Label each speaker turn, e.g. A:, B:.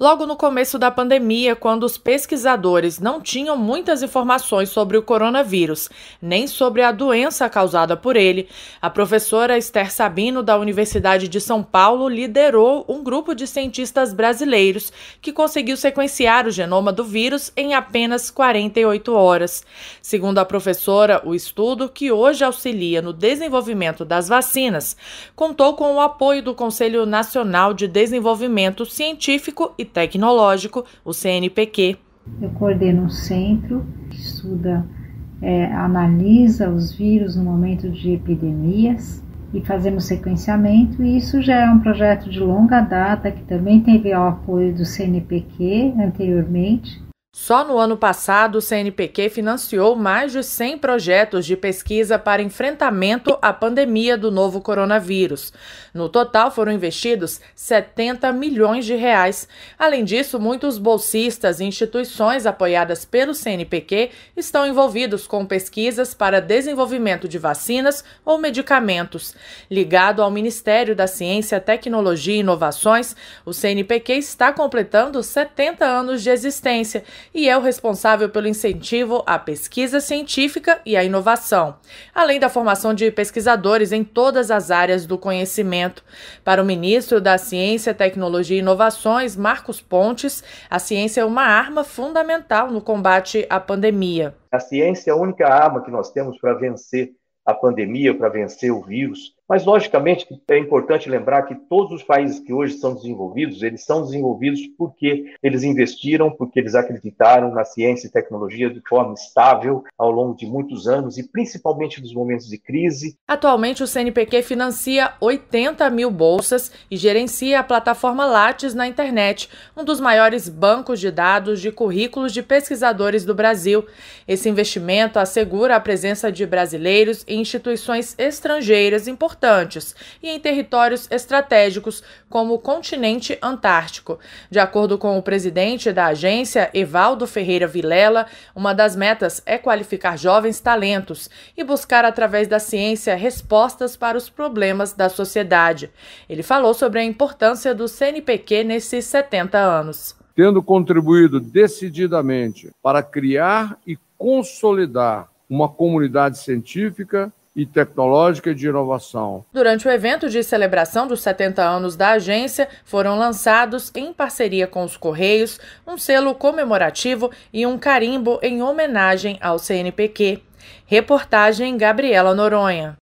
A: Logo no começo da pandemia, quando os pesquisadores não tinham muitas informações sobre o coronavírus, nem sobre a doença causada por ele, a professora Esther Sabino, da Universidade de São Paulo, liderou um grupo de cientistas brasileiros que conseguiu sequenciar o genoma do vírus em apenas 48 horas. Segundo a professora, o estudo, que hoje auxilia no desenvolvimento das vacinas, contou com o apoio do Conselho Nacional de Desenvolvimento Científico e Tecnológico, o CNPq.
B: Eu coordeno um centro que estuda, é, analisa os vírus no momento de epidemias e fazemos sequenciamento, e isso já é um projeto de longa data que também teve o apoio do CNPq anteriormente
A: só no ano passado, o CNPq financiou mais de 100 projetos de pesquisa para enfrentamento à pandemia do novo coronavírus. No total, foram investidos 70 milhões de reais. Além disso, muitos bolsistas e instituições apoiadas pelo CNPq estão envolvidos com pesquisas para desenvolvimento de vacinas ou medicamentos. Ligado ao Ministério da Ciência, Tecnologia e Inovações, o CNPq está completando 70 anos de existência e é o responsável pelo incentivo à pesquisa científica e à inovação, além da formação de pesquisadores em todas as áreas do conhecimento. Para o ministro da Ciência, Tecnologia e Inovações, Marcos Pontes, a ciência é uma arma fundamental no combate à pandemia.
C: A ciência é a única arma que nós temos para vencer a pandemia, para vencer o vírus mas, logicamente, é importante lembrar que todos os países que hoje são desenvolvidos, eles são desenvolvidos porque eles investiram, porque eles acreditaram na ciência e tecnologia de forma estável ao longo de muitos anos e principalmente nos momentos de crise.
A: Atualmente, o CNPq financia 80 mil bolsas e gerencia a plataforma Lattes na internet, um dos maiores bancos de dados de currículos de pesquisadores do Brasil. Esse investimento assegura a presença de brasileiros e instituições estrangeiras importantes importantes e em territórios estratégicos, como o continente antártico. De acordo com o presidente da agência, Evaldo Ferreira Vilela, uma das metas é qualificar jovens talentos e buscar, através da ciência, respostas para os problemas da sociedade. Ele falou sobre a importância do CNPq nesses 70 anos. Tendo contribuído decididamente para criar e consolidar uma comunidade científica e tecnológica de inovação. Durante o evento de celebração dos 70 anos da agência, foram lançados, em parceria com os Correios, um selo comemorativo e um carimbo em homenagem ao
C: CNPq. Reportagem Gabriela Noronha.